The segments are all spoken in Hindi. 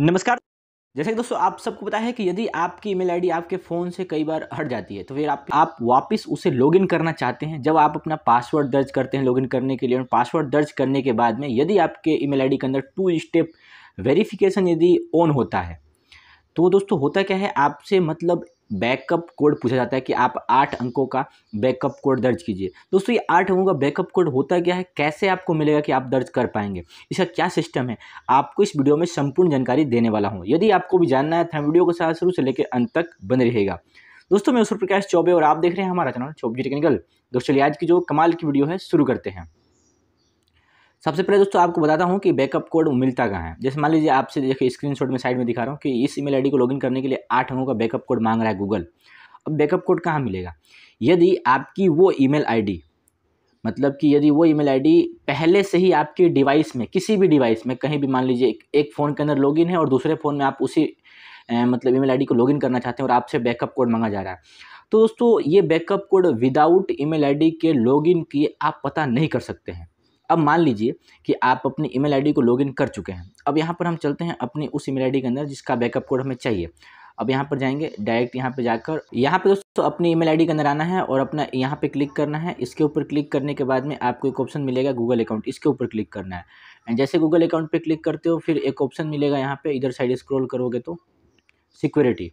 नमस्कार जैसे कि दोस्तों आप सबको पता है कि यदि आपकी ईमेल आईडी आपके फ़ोन से कई बार हट जाती है तो फिर आप आप वापस उसे लॉगिन करना चाहते हैं जब आप अपना पासवर्ड दर्ज करते हैं लॉगिन करने के लिए और पासवर्ड दर्ज करने के बाद में यदि आपके ईमेल आईडी के अंदर टू स्टेप वेरिफिकेशन यदि ऑन होता है तो दोस्तों होता क्या है आपसे मतलब बैकअप कोड पूछा जाता है कि आप आठ अंकों का बैकअप कोड दर्ज कीजिए दोस्तों ये आठ अंकों का बैकअप कोड होता क्या है कैसे आपको मिलेगा कि आप दर्ज कर पाएंगे इसका क्या सिस्टम है आपको इस वीडियो में संपूर्ण जानकारी देने वाला हूँ यदि आपको भी जानना है तो वीडियो को साथ शुरू से लेकर अंत तक बन रहेगा दोस्तों मैं सूर्य प्रकाश चौबे और आप देख रहे हैं हमारा चैनल चौबी टेक्निकल दोस्तों आज की जो कमाल की वीडियो है शुरू करते हैं सबसे पहले दोस्तों आपको बताता हूँ कि बैकअप कोड मिलता कहाँ है जैसे मान लीजिए आपसे देखिए शॉट में साइड में दिखा रहा हूँ कि इस ईमेल आईडी को लॉगिन करने के लिए आठ अंगों का बैकअप कोड मांग रहा है गूगल अब बैकअप कोड कहाँ मिलेगा यदि आपकी वो ई मेल मतलब कि यदि वो ईमेल आईडी पहले से ही आपके डिवाइस में किसी भी डिवाइस में कहीं भी मान लीजिए एक, एक फ़ोन के अंदर लॉगिन है और दूसरे फ़ोन में आप उसी ए, मतलब ईमेल आईडी को लॉगिन करना चाहते हैं और आपसे बैकअप कोड मांगा जा रहा है तो दोस्तों ये backup code without email ID के लॉगिन की आप पता नहीं कर सकते हैं अब मान लीजिए कि आप अपनी ईमेल आईडी को लॉगिन कर चुके हैं अब यहाँ पर हम चलते हैं अपनी उस ईमेल आईडी के अंदर जिसका बैकअप कोड हमें चाहिए अब यहाँ पर जाएंगे डायरेक्ट यहाँ पर जाकर यहाँ पर दोस्तों अपनी ईमेल आईडी के अंदर आना है और अपना यहाँ पे क्लिक करना है इसके ऊपर क्लिक करने के बाद में आपको एक ऑप्शन मिलेगा गूगल अकाउंट इसके ऊपर क्लिक करना है एंड जैसे गूगल अकाउंट पे क्लिक करते हो फिर एक ऑप्शन मिलेगा यहाँ पे इधर साइड स्क्रॉल करोगे तो सिक्योरिटी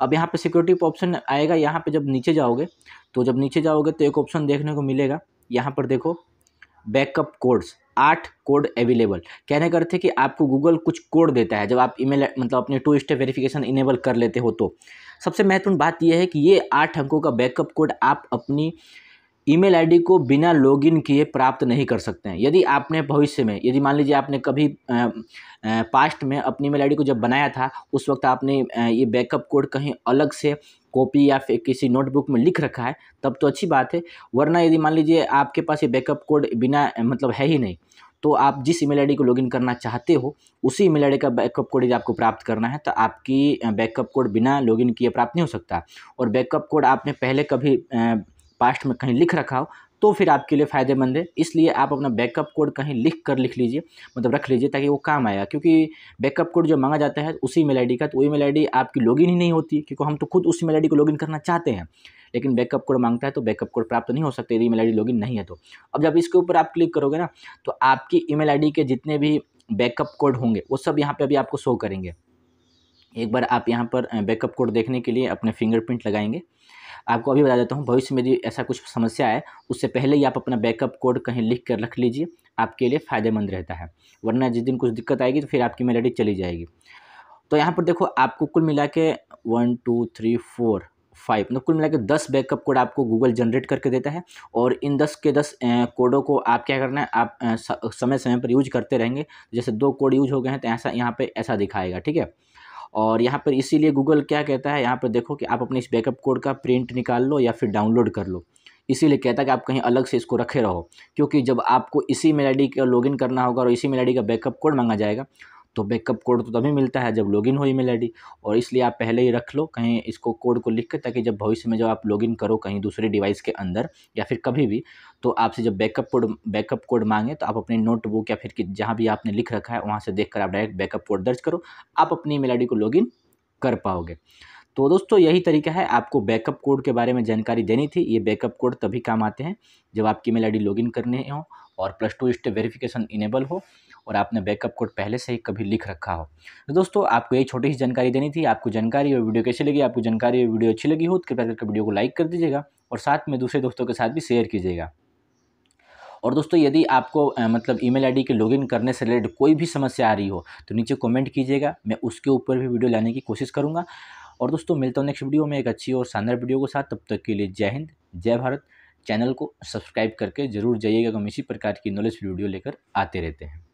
अब यहाँ पर सिक्योरिटी ऑप्शन आएगा यहाँ पर जब नीचे जाओगे तो जब नीचे जाओगे तो एक ऑप्शन देखने को मिलेगा यहाँ पर देखो बैकअप कोड्स आठ कोड अवेलेबल कहने का अर्थ है कि आपको गूगल कुछ कोड देता है जब आप ईमेल मतलब अपने टू स्टेप वेरिफिकेशन इनेबल कर लेते हो तो सबसे महत्वपूर्ण बात यह है कि ये आठ अंकों का बैकअप कोड आप अपनी ईमेल आईडी को बिना लॉगिन किए प्राप्त नहीं कर सकते हैं यदि आपने भविष्य में यदि मान लीजिए आपने कभी पास्ट में अपनी ईमेल आईडी को जब बनाया था उस वक्त आपने ये बैकअप कोड कहीं अलग से कॉपी या फिर किसी नोटबुक में लिख रखा है तब तो अच्छी बात है वरना यदि मान लीजिए आपके पास ये बैकअप कोड बिना मतलब है ही नहीं तो आप जिस ईमेल आईडी को लॉगिन करना चाहते हो उसी ईमेल आईडी का बैकअप कोड यदि आपको प्राप्त करना है तो आपकी बैकअप कोड बिना लॉगिन किए प्राप्त नहीं हो सकता और बैकअप कोड आपने पहले कभी पास्ट में कहीं लिख रखा हो तो फिर आपके लिए फ़ायदेमंद है इसलिए आप अपना बैकअप कोड कहीं लिख कर लिख लीजिए मतलब रख लीजिए ताकि वो काम आएगा क्योंकि बैकअप कोड जो मांगा जाता है उसी मेल आई का तो वही मेल आई आपकी लॉगिन ही नहीं होती क्योंकि हम तो खुद उसी मेल आई को लॉगिन करना चाहते हैं लेकिन बैकअप कोड मांगता है तो बैकअप कोड प्राप्त नहीं हो सकते यदि ईमेल आईडी लॉगिन नहीं है तो अब जब इसके ऊपर आप क्लिक करोगे ना तो आपकी ई मेल के जितने भी बैकअप कोड होंगे वो सब यहाँ पर अभी आपको शो करेंगे एक बार आप यहाँ पर बैकअप कोड देखने के लिए अपने फिंगरप्रिंट लगाएंगे आपको अभी बता देता हूँ भविष्य में यदि ऐसा कुछ समस्या है उससे पहले ही आप अपना बैकअप कोड कहीं लिख कर रख लीजिए आपके लिए फ़ायदेमंद रहता है वरना जिस दिन कुछ दिक्कत आएगी तो फिर आपकी मेल आई चली जाएगी तो यहाँ पर देखो आपको कुल मिला के one two three four five मतलब कुल मिला के दस बैकअप कोड आपको गूगल जनरेट करके देता है और इन दस के दस कोडों को आप क्या करना है आप समय समय पर यूज करते रहेंगे जैसे दो कोड यूज हो गए हैं तो ऐसा यहाँ पे ऐसा दिखाएगा ठीक है और यहाँ पर इसीलिए गूगल क्या कहता है यहाँ पर देखो कि आप अपने इस बैकअप कोड का प्रिंट निकाल लो या फिर डाउनलोड कर लो इसीलिए कहता है कि आप कहीं अलग से इसको रखे रहो क्योंकि जब आपको इसी मेल आई का लॉगिन करना होगा और इसी मेल आई का बैकअप कोड मांगा जाएगा तो बैकअप कोड तो तभी मिलता है जब लॉगिन हो ईमेल आईडी और इसलिए आप पहले ही रख लो कहीं इसको कोड को लिख के ताकि जब भविष्य में जब आप लॉगिन करो कहीं दूसरे डिवाइस के अंदर या फिर कभी भी तो आपसे जब बैकअप कोड बैकअप कोड मांगे तो आप अपने नोटबुक या फिर जहाँ भी आपने लिख रखा है वहाँ से देख कर आप डायरेक्ट बैकअप कोड दर्ज करो आप अपनी ईमेल आई को लॉगिन कर पाओगे तो दोस्तों यही तरीका है आपको बैकअप कोड के बारे में जानकारी देनी थी ये बैकअप कोड तभी काम आते हैं जब आपकी मेल आई लॉगिन करने हो और plus two step verification enable हो और आपने बैकअप कोड पहले से ही कभी लिख रखा हो तो दोस्तों आपको यही छोटी सी जानकारी देनी थी आपको जानकारी और वीडियो कैसी लगी आपको जानकारी और वीडियो अच्छी लगी हो तो कृपया करके वीडियो को लाइक कर दीजिएगा और साथ में दूसरे दोस्तों के साथ भी शेयर कीजिएगा और दोस्तों यदि आपको आ, मतलब ईमेल आईडी के लॉगिन करने से रिलेटेड कोई भी समस्या आ रही हो तो नीचे कमेंट कीजिएगा मैं उसके ऊपर भी वीडियो लाने की कोशिश करूँगा और दोस्तों मिलता हूँ नेक्स्ट वीडियो में एक अच्छी और शानदार वीडियो के साथ तब तक के लिए जय हिंद जय भारत चैनल को सब्सक्राइब करके जरूर जाइएगा हम इसी प्रकार की नॉलेज वीडियो लेकर आते रहते हैं